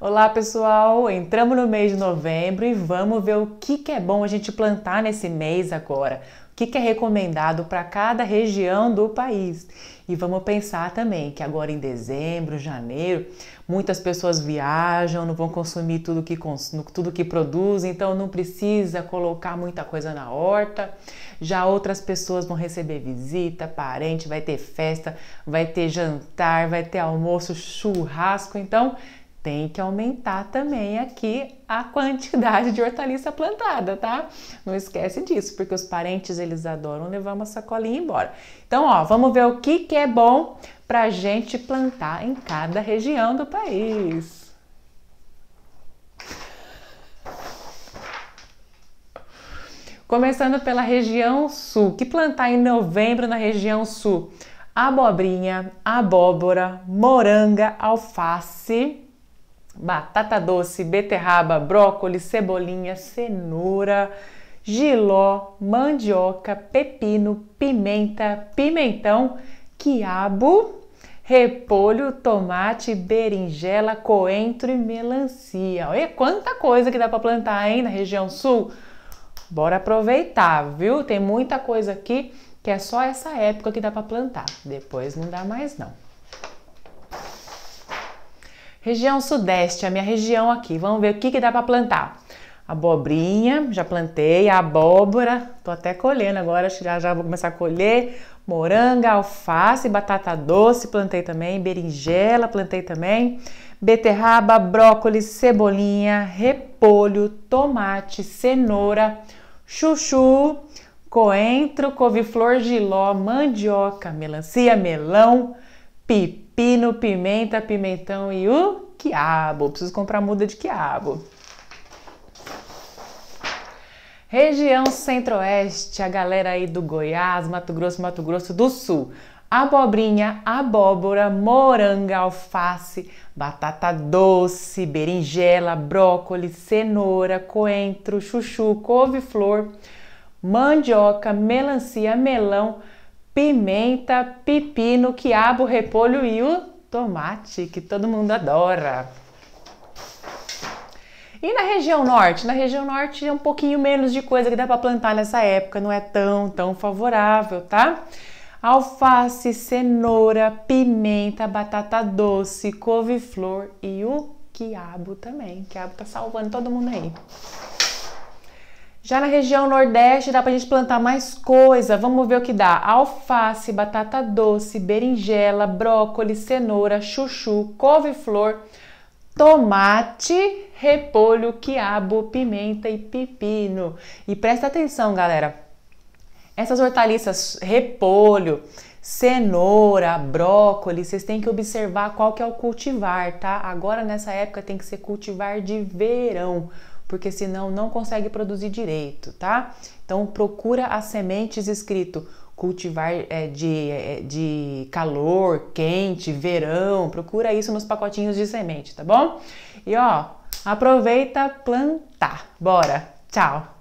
Olá pessoal, entramos no mês de novembro e vamos ver o que, que é bom a gente plantar nesse mês agora. O que, que é recomendado para cada região do país. E vamos pensar também que agora em dezembro, janeiro, muitas pessoas viajam, não vão consumir tudo que, tudo que produzem, então não precisa colocar muita coisa na horta. Já outras pessoas vão receber visita, parente, vai ter festa, vai ter jantar, vai ter almoço, churrasco. Então, tem que aumentar também aqui a quantidade de hortaliça plantada, tá? Não esquece disso, porque os parentes eles adoram levar uma sacolinha embora. Então, ó, vamos ver o que, que é bom para gente plantar em cada região do país. Começando pela região sul. Que plantar em novembro na região sul? Abobrinha, abóbora, moranga, alface batata doce, beterraba, brócolis, cebolinha, cenoura, giló, mandioca, pepino, pimenta, pimentão, quiabo, repolho, tomate, berinjela, coentro e melancia. Olha quanta coisa que dá para plantar hein, na região sul. Bora aproveitar, viu? Tem muita coisa aqui que é só essa época que dá para plantar. Depois não dá mais não. Região Sudeste, a minha região aqui. Vamos ver o que, que dá para plantar. Abobrinha, já plantei, a abóbora, tô até colhendo agora, já, já vou começar a colher. Moranga, alface, batata doce, plantei também, berinjela, plantei também. Beterraba, brócolis, cebolinha, repolho, tomate, cenoura, chuchu, coentro, couve-flor, giló, mandioca, melancia, melão, pepino, pimenta, pimentão e o quiabo. Preciso comprar muda de quiabo. Região Centro-Oeste, a galera aí do Goiás, Mato Grosso, Mato Grosso do Sul. Abobrinha, abóbora, moranga, alface, batata doce, berinjela, brócolis, cenoura, coentro, chuchu, couve-flor, mandioca, melancia, melão, pimenta, pepino, quiabo, repolho e o tomate, que todo mundo adora. E na região norte? Na região norte é um pouquinho menos de coisa que dá para plantar nessa época, não é tão, tão favorável, tá? Alface, cenoura, pimenta, batata doce, couve-flor e o quiabo também. O quiabo tá salvando todo mundo aí. Já na região Nordeste dá pra gente plantar mais coisa. Vamos ver o que dá: alface, batata doce, berinjela, brócolis, cenoura, chuchu, couve-flor, tomate, repolho, quiabo, pimenta e pepino. E presta atenção, galera. Essas hortaliças, repolho, cenoura, brócolis, vocês têm que observar qual que é o cultivar, tá? Agora nessa época tem que ser cultivar de verão porque senão não consegue produzir direito, tá? Então procura as sementes escrito cultivar é, de, é, de calor, quente, verão, procura isso nos pacotinhos de semente, tá bom? E ó, aproveita plantar. Bora. Tchau.